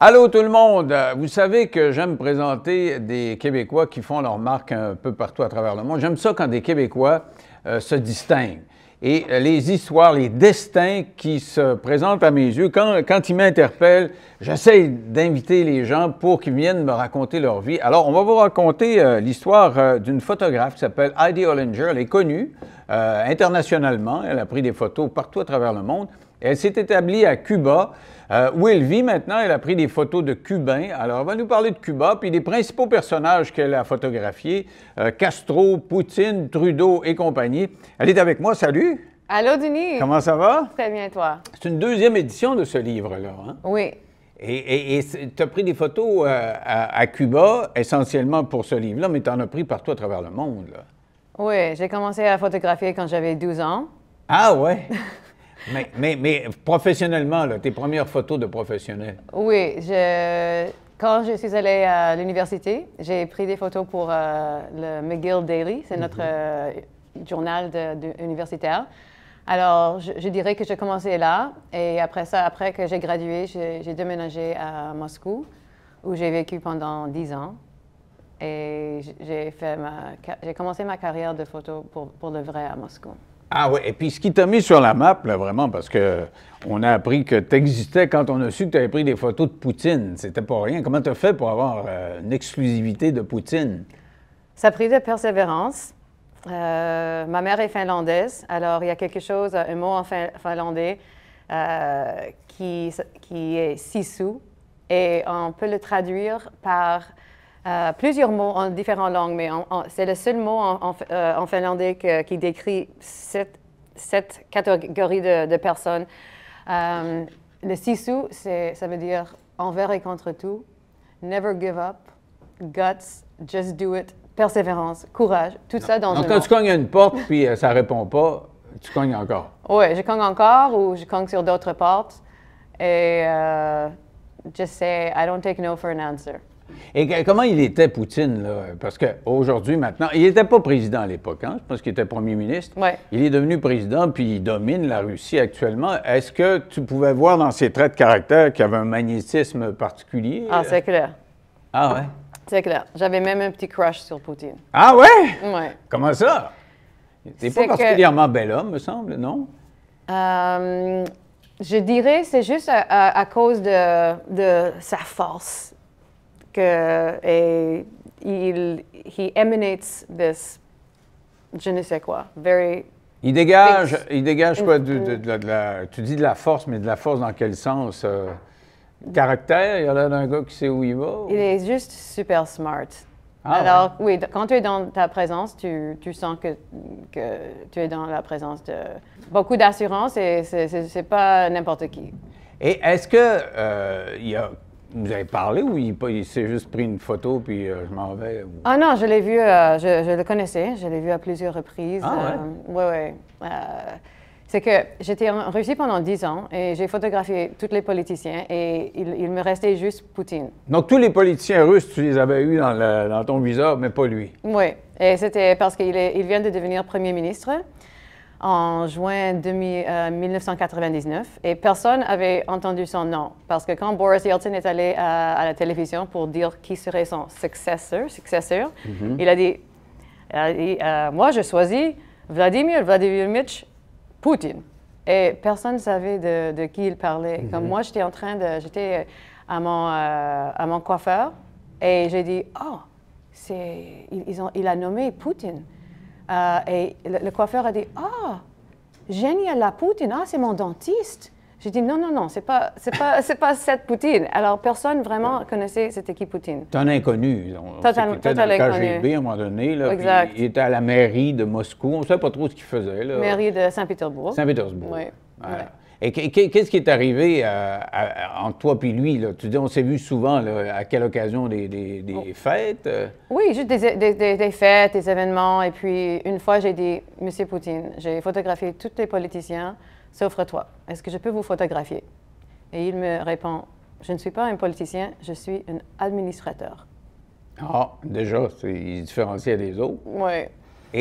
Allô tout le monde! Vous savez que j'aime présenter des Québécois qui font leur marque un peu partout à travers le monde. J'aime ça quand des Québécois euh, se distinguent. Et euh, les histoires, les destins qui se présentent à mes yeux, quand, ils m'interpellent, j'essaie d'inviter les gens pour qu'ils viennent me raconter leur vie. Alors, on va vous raconter euh, l'histoire d'une photographe qui s'appelle Heidi Hollinger. Elle est connue internationalement. Elle a pris des photos partout à travers le monde. Elle s'est établie à Cuba, euh, où elle vit maintenant. Elle a pris des photos de Cubains. Alors, on va nous parler de Cuba, puis des principaux personnages qu'elle a photographiés, euh, Castro, Poutine, Trudeau et compagnie. Elle est avec moi. Salut! Allô, Denis! Comment ça va? Très bien, toi. C'est une deuxième édition de ce livre-là. Hein? Oui. Et tu as pris des photos euh, à, Cuba, essentiellement pour ce livre-là, mais tu en as pris partout à travers le monde. Là. Oui, j'ai commencé à photographier quand j'avais 12 ans. Ah ouais? mais, professionnellement, tes premières photos de professionnels. Oui, quand je suis allée à l'université, j'ai pris des photos pour euh, le McGill Daily, c'est mhm. notre euh, journal universitaire. Alors, je, dirais que j'ai commencé là, et après ça, après que j'ai gradué, j'ai déménagé à Moscou, où j'ai vécu pendant dix ans. Et j'ai commencé ma carrière de photo pour, pour le vrai à Moscou. Ah oui, et puis ce qui t'a mis sur la map, là, vraiment, parce que on a appris que tu existais quand on a su que tu avais pris des photos de Poutine. C'était pas rien. Comment tu as fait pour avoir euh, une exclusivité de Poutine? Ça a de persévérance. Euh, ma mère est finlandaise, alors il y a quelque chose, un mot en finlandais euh, qui, qui est sisu, et on peut le traduire par euh, plusieurs mots en différentes langues, mais c'est le seul mot en, euh, finlandais qui décrit cette, catégorie de, personnes. Euh, le sisu, ça veut dire envers et contre tout, never give up, guts, just do it, persévérance, courage, tout ça dans Donc, quand tu cognes une porte puis ça répond pas, tu cognes encore. Oui, je cogne encore ou je cogne sur d'autres portes et je sais, I don't take no for an answer. Et comment il était, Poutine, là? Parce qu'aujourd'hui, maintenant, il n'était pas président à l'époque, hein? Je pense qu'il était premier ministre. Il est devenu président, puis il domine la Russie actuellement. Est-ce que tu pouvais voir dans ses traits de caractère qu'il avait un magnétisme particulier? Ah, euh? c'est clair. Ah ouais? C'est clair. J'avais même un petit crush sur Poutine. Ah ouais? Ouais. Comment ça? C'est pas particulièrement bel homme, me semble, non? Euh, je dirais, c'est juste à, cause de, sa force et uh, il he emanates je ne sais quoi, il dégage, il dégage quoi de, la, tu dis de la force, mais de la force dans quel sens euh? Caractère, il y a là un gars qui sait où il va. Il est juste super smart. Ah, Alors oui, quand tu es dans ta présence, tu, sens que, tu es dans la présence de beaucoup d'assurance et c'est pas n'importe qui. Et est-ce que euh, il y a vous avez parlé ou il, s'est juste pris une photo puis euh, je m'en vais? Ah non, je l'ai vu, euh, je, le connaissais, je l'ai vu à plusieurs reprises. Ah ouais? oui, euh, oui. c'est que j'étais en Russie pendant dix ans et j'ai photographié tous les politiciens et il, me restait juste Poutine. Donc tous les politiciens russes, tu les avais eus dans, le, dans ton visa, mais pas lui? Oui, et c'était parce qu'il il vient de devenir premier ministre en juin 1999 euh, et personne n'avait entendu son nom parce que quand Boris Yeltsin est allé euh, à, la télévision pour dire qui serait son successeur, successeur mhm. il a dit, euh, Moi, je choisis Vladimir Vladimirovich Poutine. Et personne ne savait de, qui il parlait. Comme mhm. moi, j'étais en train de. J'étais à, mon, à mon coiffeur et j'ai dit Oh, c'est ils ont, il a nommé Poutine. Euh, et le, coiffeur a dit, ah, génial la poutine, ah, c'est mon dentiste. J'ai dit, non, non, non, c'est pas, c'est pas, c'est pas cette poutine. Alors, personne vraiment connaissait cette équipe Poutine. C'est un inconnu. On, total, Il était dans le KGB à un moment donné. exact. Il était à la mairie de Moscou. On ne savait pas trop ce qu'il faisait. Mairie de Saint-Pétersbourg. Saint-Pétersbourg. Oui. Voilà. Et qu'est-ce qui est arrivé en euh, entre toi puis lui? Là? Tu dis, on s'est vu souvent, à quelle occasion? Des, des, oh. fêtes? Euh? Oui, juste des, des, fêtes, des événements. Et puis, une fois, j'ai dit, Monsieur Poutine, j'ai photographié tous les politiciens, sauf toi. Est-ce que je peux vous photographier? Et il me répond, je ne suis pas un politicien, je suis un administrateur. Ah, déjà, il des autres. Oui. Euh,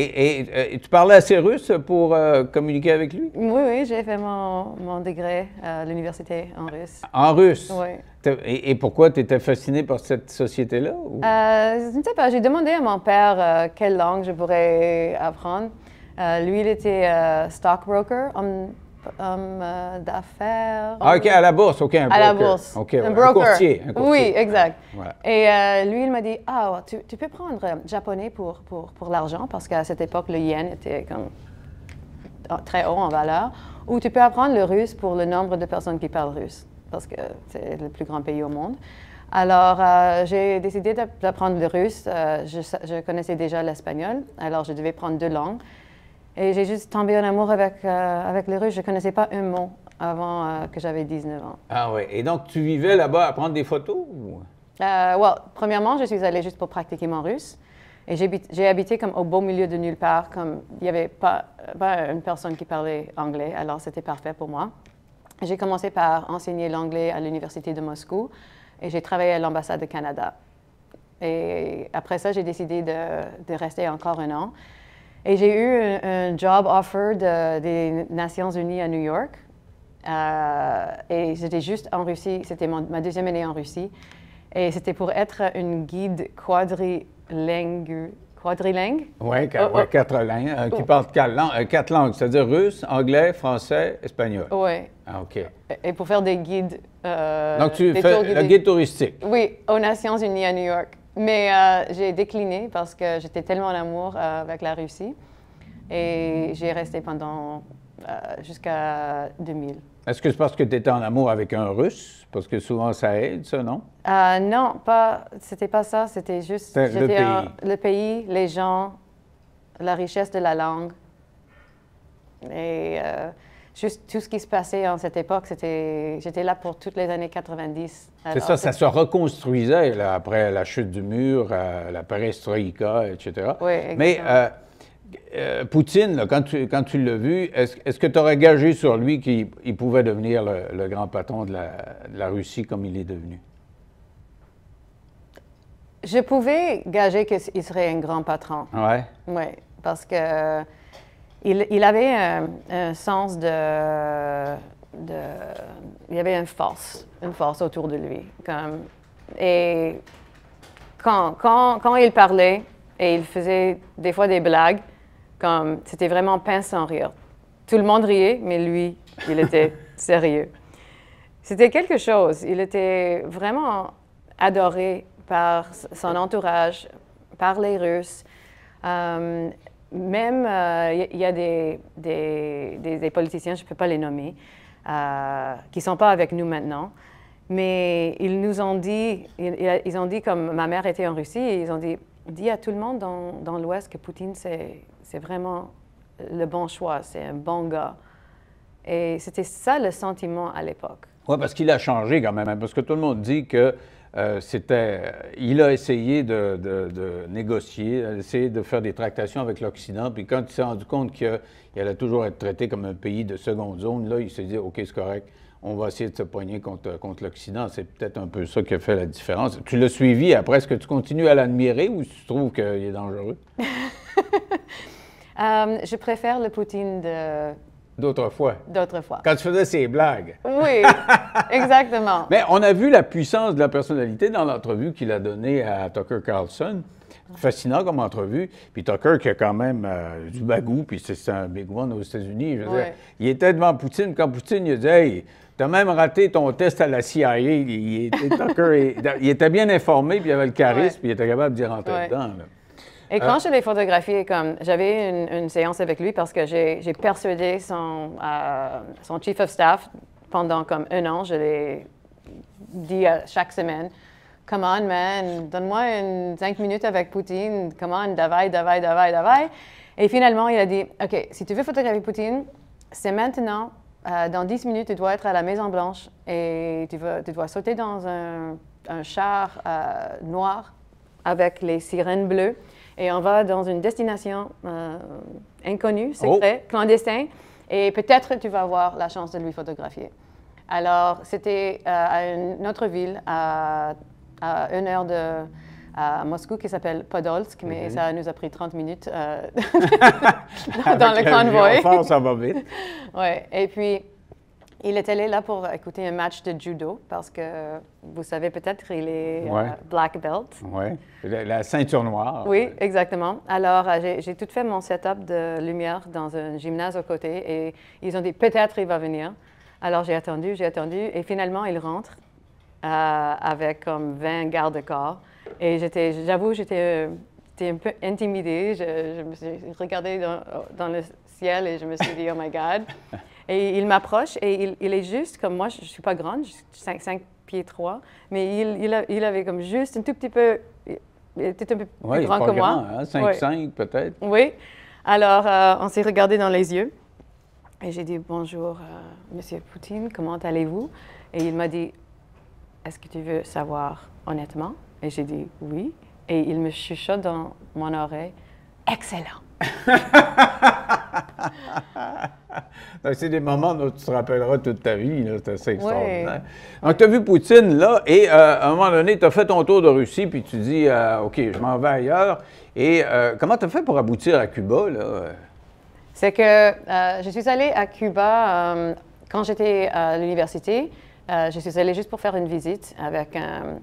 et, tu parlais assez russe pour euh, communiquer avec lui? Oui, oui, j'ai fait mon, mon, degré à l'université en russe. En russe? Oui. Et, pourquoi tu étais fasciné par cette société-là? Euh, je ne sais pas. J'ai demandé à mon père quelle langue je pourrais apprendre. lui, il était stockbroker en homme euh, d'affaires. Ah, OK, à la bourse, OK, un broker. À la bourse. OK, un, courtier, Oui, exact. Et euh, lui, il m'a dit, ah, tu, peux prendre euh, japonais pour, pour, l'argent, parce qu'à cette époque, le yen était comme ah, très haut en valeur, ou tu peux apprendre le russe pour le nombre de personnes qui parlent russe, parce que c'est le plus grand pays au monde. Alors, j'ai décidé d'apprendre le russe. je connaissais déjà l'espagnol, alors je devais prendre deux langues. Et j'ai juste tombé en amour avec, euh, avec les Russes. Je ne connaissais pas un mot avant euh, que j'avais 19 ans. Ah oui. Et donc, tu vivais là-bas à prendre des photos? Euh, premièrement, je suis allée juste pour pratiquer mon russe. Et j'ai habité comme au beau milieu de nulle part, comme il n'y avait pas, une personne qui parlait anglais, alors c'était parfait pour moi. J'ai commencé par enseigner l'anglais à l'Université de Moscou et j'ai travaillé à l'ambassade du Canada. Et après ça, j'ai décidé de, de, rester encore un an. Et j'ai eu un, job offer des Nations Unies à New York. Euh, et j'étais juste en Russie. C'était ma deuxième année en Russie. Et c'était pour être une guide quadrilingue. Quadrilingue? Oui, ouais, oh, oh. Euh, oh. quatre langues. Euh, qui quatre, langues, c'est-à-dire russe, anglais, français, espagnol. Oui. Ah, OK. Et pour faire des guides. Donc, tu fais le guide touristique. Oui, aux Nations Unies à New York. Mais euh, j'ai décliné parce que j'étais tellement en amour euh, avec la Russie. Et j'ai resté pendant euh, jusqu'à 2000. Est-ce que c'est parce que tu étais en amour avec un Russe? Parce que souvent, ça aide, ça, non? non, pas. C'était pas ça. C'était juste. le pays, les gens, la richesse de la langue. Et juste tout ce qui se passait en cette époque, c'était, j'étais là pour toutes les années 90. C'est ça, ça se reconstruisait après la chute du mur, euh, la perestroïka, etc. Oui, Mais euh, euh, Poutine, quand, tu, quand tu l'as vu, est-ce, que tu aurais gagé sur lui qu'il pouvait devenir le, grand patron de la, Russie comme il est devenu? Je pouvais gager qu'il serait un grand patron. Ouais. Oui, parce que il, avait un, euh, euh, sens de, Il y avait une force, une force autour de lui. Comme, et quand, quand, il parlait, et il faisait des fois des blagues, comme c'était vraiment pince sans rire. Tout le monde riait, mais lui, il était sérieux. C'était quelque chose. Il était vraiment adoré par son entourage, par les Russes. Euh, même, il euh, y a des, politiciens, je ne peux pas les nommer, euh, qui ne sont pas avec nous maintenant, mais ils nous ont dit, ils, ont dit, comme ma mère était en Russie, ils ont dit, dis à tout le monde dans, l'Ouest que Poutine, c'est vraiment le bon choix, c'est un bon gars. Et c'était ça le sentiment à l'époque. Oui, parce qu'il a changé quand même, hein, parce que tout le monde dit que euh, c'était, il a essayé de, négocier, essayé de faire des tractations avec l'Occident, puis quand il s'est rendu compte qu'il allait toujours être traité comme un pays de seconde zone, là, il s'est dit, OK, c'est correct, on va essayer de se poigner contre, contre l'Occident. C'est peut-être un peu ça qui a fait la différence. Tu l'as suivi après, est-ce que tu continues à l'admirer ou tu trouves qu'il est dangereux? Euh, je préfère le Poutine de D'autres fois. Quand tu faisais ces blagues. Oui, exactement. Mais on a vu la puissance de la personnalité dans l'entrevue qu'il a donnée à Tucker Carlson. Fascinant comme entrevue. Puis Tucker, qui a quand même euh, du bagou, puis c'est un big one aux États-Unis. il était devant Poutine. Quand Poutine, il a dit Hey, t'as même raté ton test à la CIA. Il, était, Tucker, il, était bien informé, puis il avait le charisme, puis il était capable d'y rentrer dedans. Et euh. quand je l'ai photographié, comme j'avais une, séance avec lui parce que j'ai persuadé son, euh, son chief of staff pendant comme un an, je l'ai dit chaque semaine, come on man, donne-moi cinq minutes avec Poutine, come on, davaille, davaille, davaille, davaille. Et finalement, il a dit, OK, si tu veux photographier Poutine, c'est maintenant, euh, dans dix minutes, tu dois être à la Maison Blanche et tu, dois sauter dans un char noir avec les sirènes bleues et on va dans une destination euh, inconnue, oh. secret, clandestin, et peut-être tu vas avoir la chance de lui photographier. Alors, c'était euh, à une autre ville, à, une heure de Moscou, qui s'appelle Podolsk, mais ça nous a pris 30 minutes euh, dans, le convoi. ça va vite. ouais. Et puis, il est allé là pour écouter un match de judo parce que vous savez peut-être qu'il est euh, black belt. Oui, la, ceinture noire. Oui, exactement. Alors euh, j'ai tout fait mon setup de lumière dans un gymnase à côté et ils ont dit peut-être il va venir. Alors j'ai attendu, j'ai attendu et finalement il rentre euh, avec comme 20 gardes-corps et j'étais, j'avoue, j'étais un peu intimidée. Je, me suis regardée dans, dans le ciel et je me suis dit oh my god. Et il m'approche et il, est juste comme moi, je ne suis pas grande, je suis 5, pieds 3, mais il, il, avait comme juste un tout petit peu, il était un peu plus grand que moi. 5-5 hein, peut-être. Oui. Alors, euh, on s'est regardé dans les yeux et j'ai dit bonjour, M. Euh, Monsieur Poutine, comment allez-vous? Et il m'a dit, est-ce que tu veux savoir honnêtement? Et j'ai dit oui. Et il me chuchote dans mon oreille, excellent. c'est des moments dont tu te rappelleras toute ta vie. C'est extraordinaire. Donc, tu as vu Poutine, là, et euh, à un moment donné, tu as fait ton tour de Russie, puis tu dis euh, OK, je m'en vais ailleurs. Et euh, comment tu as fait pour aboutir à Cuba, là? C'est que je suis allée à Cuba quand j'étais à l'université. je suis allée juste pour faire une visite avec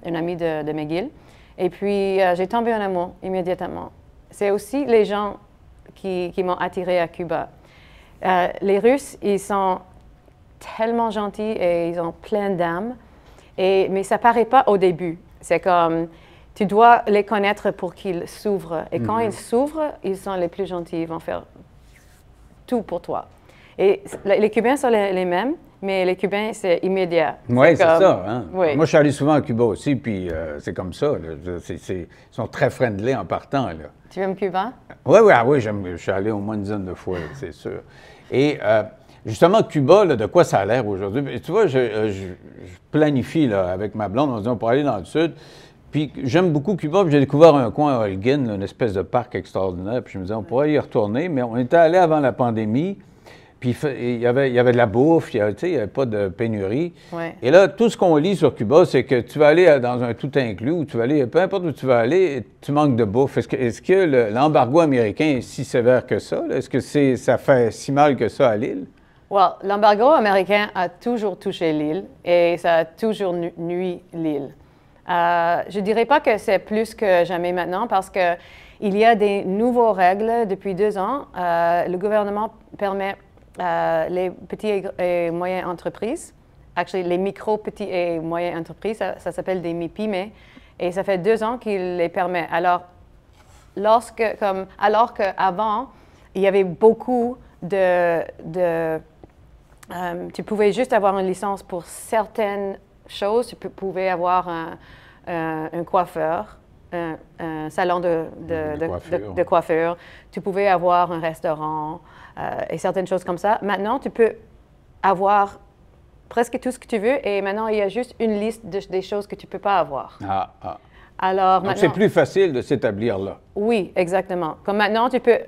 une amie de, McGill. Et puis, j'ai tombé en amour immédiatement. C'est aussi les gens qui, qui m'ont attirée à Cuba. Euh, les Russes, ils sont tellement gentils et ils ont plein d'âme, et, mais ça ne paraît pas au début. C'est comme, tu dois les connaître pour qu'ils s'ouvrent. Et quand mhm. ils s'ouvrent, ils sont les plus gentils, ils vont faire tout pour toi. Et les Cubains sont les mêmes. Mais les Cubains, c'est immédiat. Hein. Oui, c'est ça. Moi, je suis allé souvent à Cuba aussi, puis euh, c'est comme ça. Ils sont très friendly en partant. Tu aimes Cuba? Ah oui, oui, oui je suis allé au moins une dizaine de fois, c'est sûr. Et euh, justement, Cuba, de quoi ça a l'air aujourd'hui? Tu vois, je, euh, planifie avec ma blonde, on se dit on pourrait aller dans le sud. Puis j'aime beaucoup Cuba, j'ai découvert un coin à Holguin, une espèce de parc extraordinaire. Puis je me disais, on pourrait y retourner, mais on était allé avant la pandémie. Puis il y, avait, il y avait de la bouffe, il n'y avait, pas de pénurie. Et là, tout ce qu'on lit sur Cuba, c'est que tu vas aller euh, dans un tout inclus, ou tu vas aller, peu importe où tu vas aller, tu manques de bouffe. Est-ce que, que l'embargo américain est si sévère que ça? Est-ce que c'est ça fait si mal que ça à l'île? Well, l'embargo américain a toujours touché l'île et ça a toujours nuit l'île. Euh, je ne dirais pas que c'est plus que jamais maintenant parce qu'il y a des nouveaux règles depuis deux ans. Euh, le gouvernement permet euh, les petites et, moyennes entreprises. Actually, les micro, petites et moyennes entreprises, ça, s'appelle des MIPIME. Et ça fait deux ans qu'il les permet. Alors, lorsque, comme, alors qu'avant, il y avait beaucoup de... de euh, tu pouvais juste avoir une licence pour certaines choses. Tu pouvais avoir un coiffeur, un, euh, euh, salon de, coiffure. tu pouvais avoir un restaurant euh, et certaines choses comme ça. Maintenant, tu peux avoir presque tout ce que tu veux et maintenant, il y a juste une liste des choses que tu ne peux pas avoir. Ah, ah. Alors, c'est plus facile de s'établir là. Oui, exactement. Comme maintenant, tu peux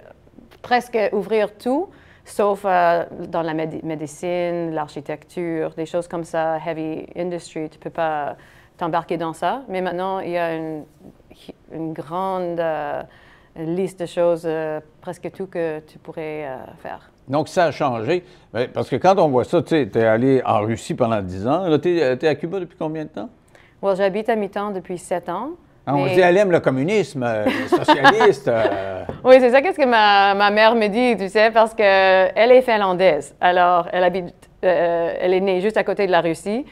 presque ouvrir tout, sauf dans la médecine, l'architecture, des choses comme ça, heavy industry, tu peux pas t'embarquer dans ça. Mais maintenant, il y a une, grande euh, liste de choses, euh, presque tout que tu pourrais euh, faire. Donc, ça a changé. Ben, parce que quand on voit ça, tu es allé en Russie pendant 10 ans. Tu es, à Cuba depuis combien de temps? Well, J'habite à mi-temps depuis 7 ans. Ah, on dit, elle aime le communisme, le socialiste. oui, c'est ça qu'est-ce que ma, ma, mère me dit, tu sais, parce qu'elle est finlandaise. Alors, elle habite, elle est née juste à côté de la Russie.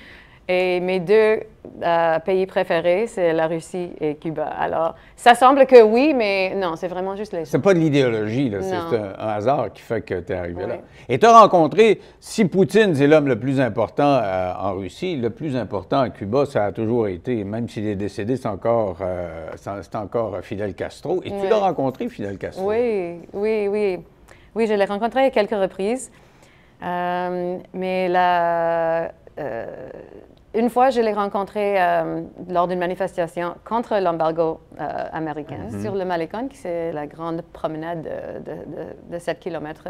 Et mes deux euh, pays préférés, c'est la Russie et Cuba. Alors, ça semble que oui, mais non, c'est vraiment juste les... C'est pas de l'idéologie, c'est un, hasard qui fait que tu es arrivé là. Et tu as rencontré, si Poutine, c'est l'homme le plus important euh, en Russie, le plus important à Cuba, ça a toujours été, même s'il est décédé, c'est encore, euh, encore Fidel Castro. Et tu l'as rencontré, Fidel Castro. Oui, oui, oui. Oui, je l'ai rencontré à quelques reprises. mais la une fois, je l'ai rencontré euh, lors d'une manifestation contre l'embargo euh, américain mhm. sur le Malécon, qui c'est la grande promenade de, 7 km.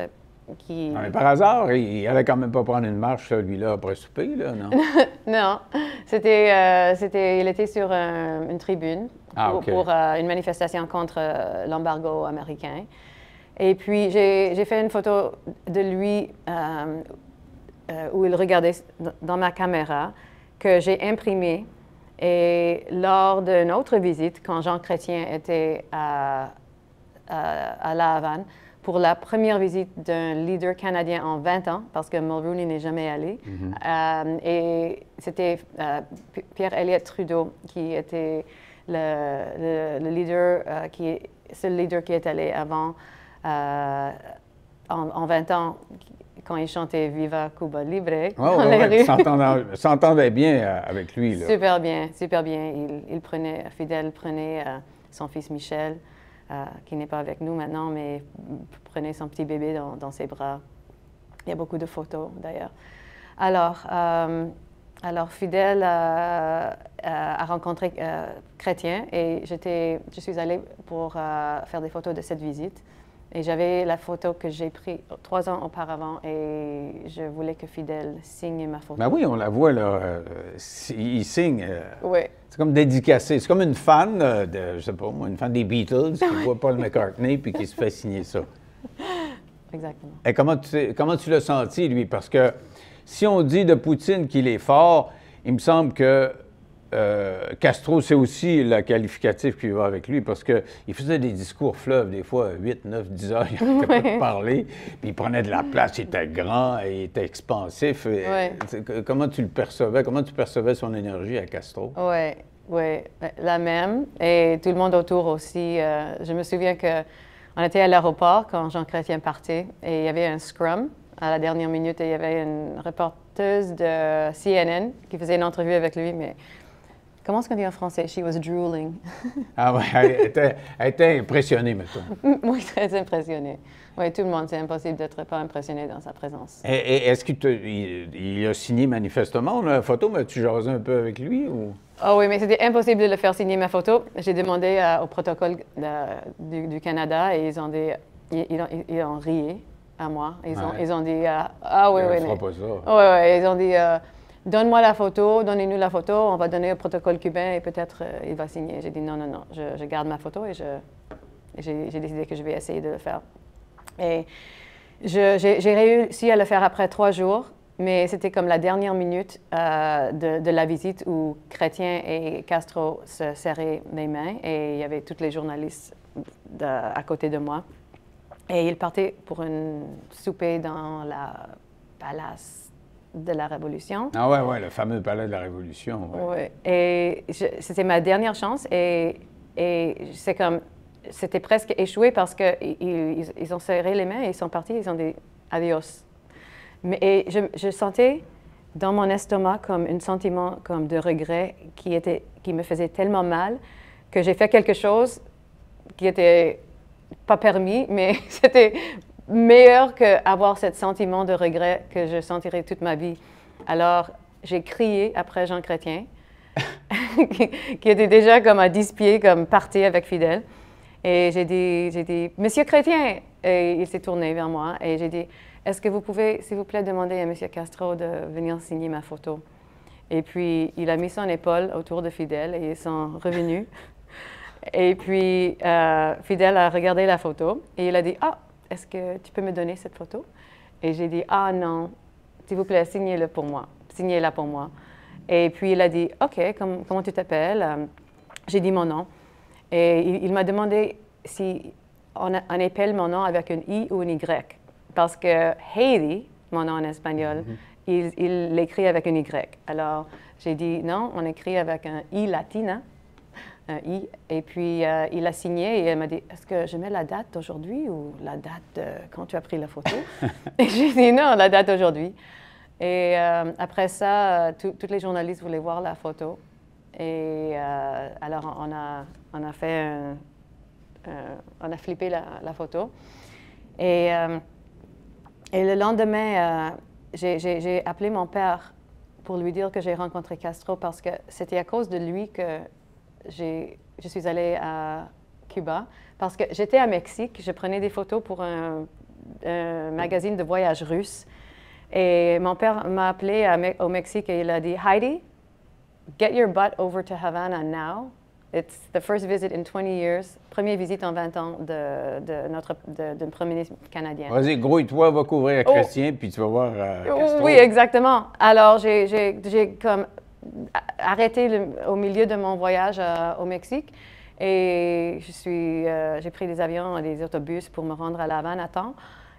Qui... Ah, par hasard, il n'allait quand même pas prendre une marche, celui-là, après souper, là, non? non. Euh, c'était, il était sur une tribune ah, pour une manifestation contre l'embargo américain. Et puis, j'ai, fait une photo de lui où il regardait dans ma caméra que j'ai imprimé. Et lors d'une autre visite, quand Jean Chrétien était à, à, La Havane, pour la première visite d'un leader canadien en 20 ans, parce que Mulroney n'est jamais allé. Mhm. Euh, et c'était euh, Pierre Elliott Trudeau qui était le, leader, euh, qui, est, leader qui est allé avant en, en, 20 ans, quand il chantait Viva Cuba Libre ah S'entendait bien euh, avec lui. Super bien, super bien. Il, prenait, Fidel prenait euh, son fils Michel, euh, qui n'est pas avec nous maintenant, mais prenait son petit bébé dans, ses bras. Il y a beaucoup de photos d'ailleurs. Alors, alors Fidel a rencontré Chrétien et je suis allée pour faire des photos de cette visite. Et j'avais la photo que j'ai prise trois ans auparavant et je voulais que Fidel signe ma photo. Ben oui, on la voit, là. Euh, il signe. Euh, oui. C'est comme dédicacé. C'est comme une fan, euh, de, je sais pas moi, une fan des Beatles qui voit Paul McCartney puis qui se fait signer ça. Exactement. Et comment tu, comment tu l'as senti, lui? Parce que si on dit de Poutine qu'il est fort, il me semble que euh, Castro, c'est aussi le qualificatif qui va avec lui, parce qu'il faisait des discours fleuves, des fois 8, 9, 10 heures, il n'arrêtait pas de parler, puis il prenait de la place, il était grand, il était expansif. Comment tu le percevais? Comment tu percevais son énergie à Castro? Oui, oui, la même. Et tout le monde autour aussi. Euh, je me souviens que on était à l'aéroport quand Jean Chrétien partait, et il y avait un scrum à la dernière minute, et il y avait une reporteuse de CNN qui faisait une entrevue avec lui, mais Comment est-ce qu'on dit en français? She was drooling. ah ouais, elle était, elle était impressionnée, mm, oui, très impressionnée. Oui, tout le monde, c'est impossible d'être pas impressionné dans sa présence. Et, est-ce qu'il il, a signé manifestement? la photo, mais tu jasais un peu avec lui ou? Oh oui, mais c'était impossible de le faire signer ma photo. J'ai demandé euh, au protocole du, Canada et ils ont dit, ils, ont, rié à moi. Ils, ont, ils ont dit, euh, ah oui, oui, mais, pas ça. oui, oui, ils ont dit, euh, donne-moi la photo, donnez-nous la photo, on va donner au protocole cubain et peut-être euh, il va signer. J'ai dit non, non, non, je, garde ma photo et j'ai décidé que je vais essayer de le faire. Et j'ai réussi à le faire après trois jours, mais c'était comme la dernière minute euh, de, la visite où Chrétien et Castro se serraient les mains et il y avait tous les journalistes à côté de moi. Et ils partaient pour une souper dans la palace de la Révolution. Ah ouais, ouais, le fameux palais de la Révolution. Et c'était ma dernière chance et, et c'est comme, c'était presque échoué parce qu'ils ils, ont serré les mains et ils sont partis, ils ont dit adios. Mais et je, sentais dans mon estomac comme un sentiment comme de regret qui, était, qui me faisait tellement mal que j'ai fait quelque chose qui était pas permis, mais c'était meilleur qu'avoir ce sentiment de regret que je sentirai toute ma vie. Alors, j'ai crié après Jean Chrétien, qui était déjà comme à 10 pieds, comme parti avec Fidèle. Et j'ai dit, j'ai dit, Monsieur Chrétien, et il s'est tourné vers moi et j'ai dit, est-ce que vous pouvez, s'il vous plaît, demander à Monsieur Castro de venir signer ma photo? Et puis, il a mis son épaule autour de Fidèle et ils sont revenus. et puis, euh, Fidèle a regardé la photo et il a dit, ah, est-ce que tu peux me donner cette photo? Et j'ai dit, ah non, s'il vous plaît, signez pour moi, signez-la pour moi. Et puis il a dit, OK, comment tu t'appelles? Euh, j'ai dit mon nom. Et il, m'a demandé si on, épelle mon nom avec un « I ou un « Y. Parce que Heidi, mon nom en espagnol, mhm. il l'écrit avec un « Y. Alors j'ai dit, non, on écrit avec un I latina euh, et puis, euh, il a signé et elle m'a dit Est-ce que je mets la date d'aujourd'hui ou la date quand tu as pris la photo Et j'ai dit Non, la date d'aujourd'hui. Et euh, après ça, toutes les journalistes voulaient voir la photo. Et alors, on a, on a fait un, on a flippé la, photo. Et, et, le lendemain, j'ai appelé mon père pour lui dire que j'ai rencontré Castro parce que c'était à cause de lui que je suis allée à Cuba parce que j'étais à Mexique, je prenais des photos pour un, magazine de voyage russe. Et mon père m'a appelé au Mexique et il a dit Heidi, get your butt over to Havana now. It's the first visit in 20 years. Première visite en 20 ans de, de notre premier ministre canadien. Vas-y, grouille-toi, va couvrir oh! Christian, puis tu vas voir. Euh, oui, exactement. Alors, j'ai comme arrêté au milieu de mon voyage euh, au Mexique. Et je suis, euh, j'ai pris des avions et des autobus pour me rendre à La Havane à temps.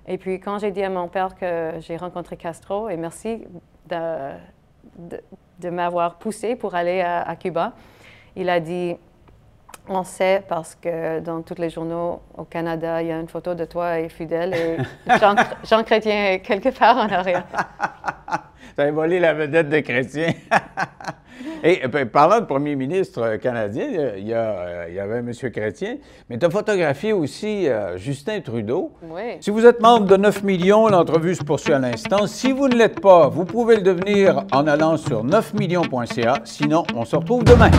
Et puis, quand j'ai dit à mon père que j'ai rencontré Castro, et merci de, m'avoir poussé pour aller à, Cuba, il a dit On sait parce que dans tous les journaux au Canada, il y a une photo de toi et Fidel, et Jean, Jean Chrétien est quelque part en arrière. T'as volé la vedette de Chrétien. Et euh, ben, parlant de premier ministre euh, canadien, euh, il y, avait M. Chrétien, mais tu as photographié aussi Justin Trudeau. Si vous êtes membre de 9 millions, l'entrevue se poursuit à l'instant. Si vous ne l'êtes pas, vous pouvez le devenir en allant sur 9millions.ca. Sinon, on se retrouve demain.